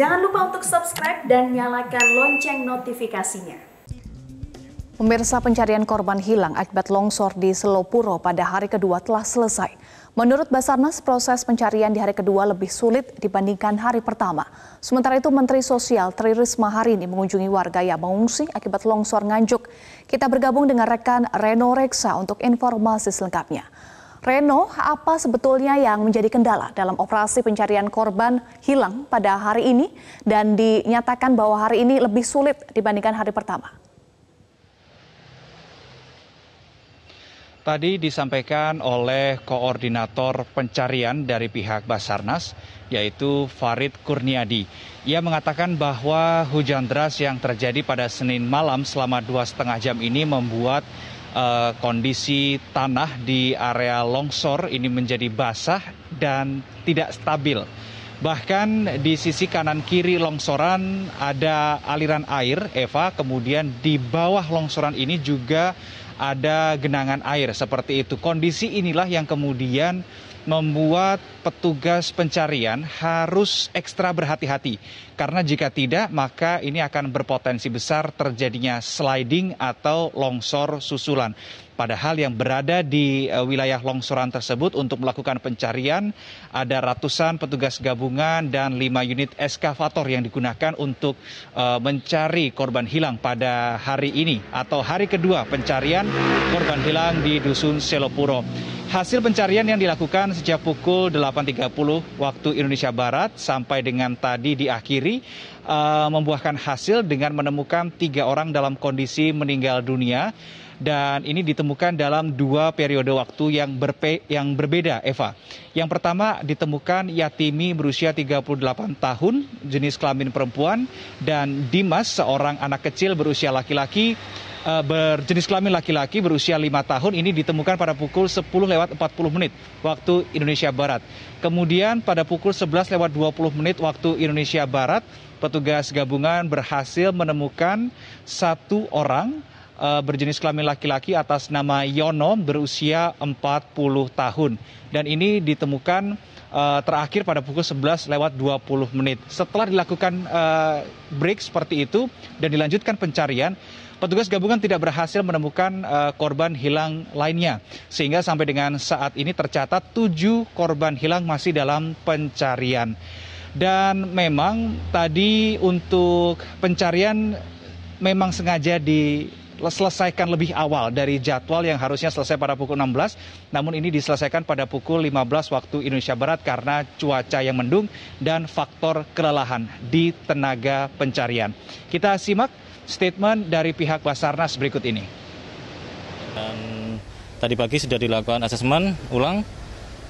Jangan lupa untuk subscribe dan nyalakan lonceng notifikasinya. Pemirsa pencarian korban hilang akibat longsor di Selopuro pada hari kedua telah selesai. Menurut Basarnas, proses pencarian di hari kedua lebih sulit dibandingkan hari pertama. Sementara itu, Menteri Sosial Tri Risma hari ini mengunjungi warga yang mengungsi akibat longsor nganjuk. Kita bergabung dengan rekan Reno Reksa untuk informasi selengkapnya. Reno, apa sebetulnya yang menjadi kendala dalam operasi pencarian korban hilang pada hari ini dan dinyatakan bahwa hari ini lebih sulit dibandingkan hari pertama? Tadi disampaikan oleh koordinator pencarian dari pihak Basarnas, yaitu Farid Kurniadi. Ia mengatakan bahwa hujan deras yang terjadi pada Senin malam selama dua setengah jam ini membuat Eh, kondisi tanah di area longsor ini menjadi basah dan tidak stabil. Bahkan di sisi kanan kiri longsoran ada aliran air, Eva. Kemudian di bawah longsoran ini juga ada genangan air seperti itu. Kondisi inilah yang kemudian membuat petugas pencarian harus ekstra berhati-hati karena jika tidak maka ini akan berpotensi besar terjadinya sliding atau longsor susulan padahal yang berada di eh, wilayah longsoran tersebut untuk melakukan pencarian ada ratusan petugas gabungan dan lima unit eskavator yang digunakan untuk eh, mencari korban hilang pada hari ini atau hari kedua pencarian korban hilang di Dusun Selopuro. Hasil pencarian yang dilakukan sejak pukul 8.30 waktu Indonesia Barat sampai dengan tadi diakhiri uh, membuahkan hasil dengan menemukan tiga orang dalam kondisi meninggal dunia dan ini ditemukan dalam dua periode waktu yang, berpe, yang berbeda Eva. Yang pertama ditemukan Yatimi berusia 38 tahun jenis kelamin perempuan dan Dimas seorang anak kecil berusia laki-laki eh, berjenis kelamin laki-laki berusia 5 tahun ini ditemukan pada pukul 10 lewat 40 menit waktu Indonesia Barat. Kemudian pada pukul 11 lewat 20 menit waktu Indonesia Barat, petugas gabungan berhasil menemukan satu orang Eh, berjenis kelamin laki-laki atas nama Yono berusia 40 tahun dan ini ditemukan eh, terakhir pada pukul 11 lewat 20 menit. Setelah dilakukan eh, break seperti itu dan dilanjutkan pencarian, petugas gabungan tidak berhasil menemukan korban hilang lainnya. Sehingga sampai dengan saat ini tercatat 7 korban hilang masih dalam pencarian. Dan memang tadi untuk pencarian memang sengaja di selesaikan lebih awal dari jadwal yang harusnya selesai pada pukul 16, namun ini diselesaikan pada pukul 15 waktu Indonesia Barat karena cuaca yang mendung dan faktor kelelahan di tenaga pencarian. Kita simak statement dari pihak Basarnas berikut ini. Dan tadi pagi sudah dilakukan asesmen ulang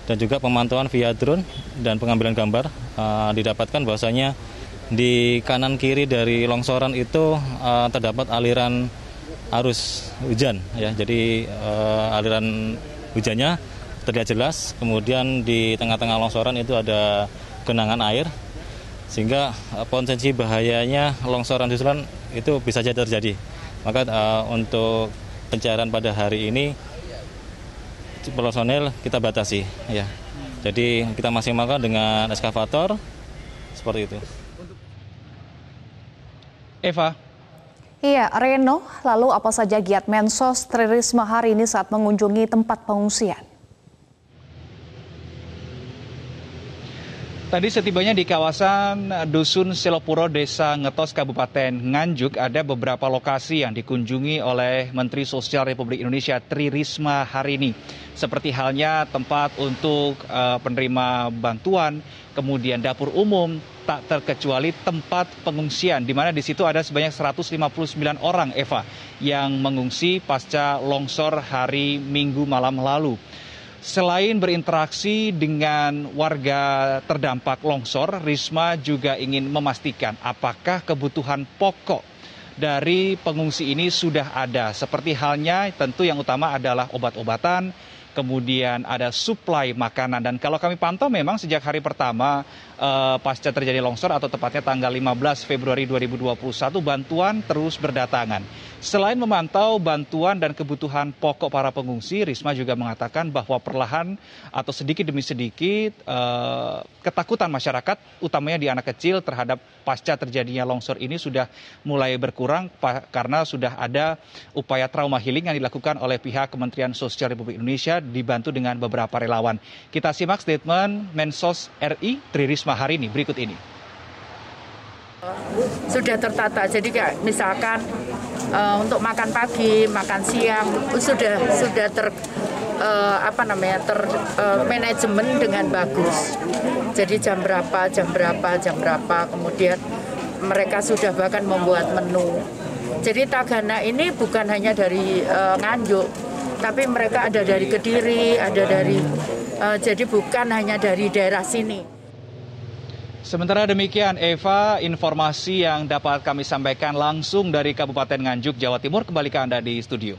dan juga pemantauan via drone dan pengambilan gambar uh, didapatkan bahwasanya di kanan kiri dari longsoran itu uh, terdapat aliran arus hujan ya. Jadi uh, aliran hujannya terlihat jelas. Kemudian di tengah-tengah longsoran itu ada genangan air sehingga uh, potensi bahayanya longsoran susulan itu bisa jadi terjadi. Maka uh, untuk pencarian pada hari ini personel kita batasi ya. Jadi kita masing-masing dengan eskavator seperti itu. Eva, Iya, Reno, lalu apa saja giat Mensos Tririsma hari ini saat mengunjungi tempat pengungsian? Tadi setibanya di kawasan eh, Dusun Silopuro, Desa Ngetos, Kabupaten Nganjuk, ada beberapa lokasi yang dikunjungi oleh Menteri Sosial Republik Indonesia Tri Risma hari ini. Seperti halnya tempat untuk uh, penerima bantuan, kemudian dapur umum, tak terkecuali tempat pengungsian, di mana di situ ada sebanyak 159 orang, Eva, yang mengungsi pasca longsor hari Minggu malam lalu selain berinteraksi dengan warga terdampak longsor risma juga ingin memastikan apakah kebutuhan pokok dari pengungsi ini sudah ada seperti halnya tentu yang utama adalah obat obatan kemudian ada suplai makanan. Dan kalau kami pantau memang sejak hari pertama uh, pasca terjadi longsor atau tepatnya tanggal 15 Februari 2021 bantuan terus berdatangan. Selain memantau bantuan dan kebutuhan pokok para pengungsi, Risma juga mengatakan bahwa perlahan atau sedikit demi sedikit uh, ketakutan masyarakat utamanya di anak kecil terhadap pasca terjadinya longsor ini sudah mulai berkurang karena sudah ada upaya trauma healing yang dilakukan oleh pihak Kementerian Sosial Republik Indonesia dibantu dengan beberapa relawan. Kita simak statement Mensos RI Tri Risma hari ini berikut ini. Sudah tertata, jadi kayak misalkan uh, untuk makan pagi, makan siang sudah sudah ter uh, apa namanya ter uh, manajemen dengan bagus. Jadi jam berapa, jam berapa, jam berapa, kemudian mereka sudah bahkan membuat menu. Jadi Tagana ini bukan hanya dari uh, Nganjuk, tapi mereka ada dari Kediri, ada dari uh, jadi bukan hanya dari daerah sini. Sementara demikian, Eva, informasi yang dapat kami sampaikan langsung dari Kabupaten Nganjuk, Jawa Timur, kembali ke Anda di studio.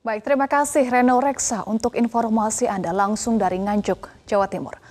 Baik, terima kasih Reno Reksa untuk informasi Anda langsung dari Nganjuk, Jawa Timur.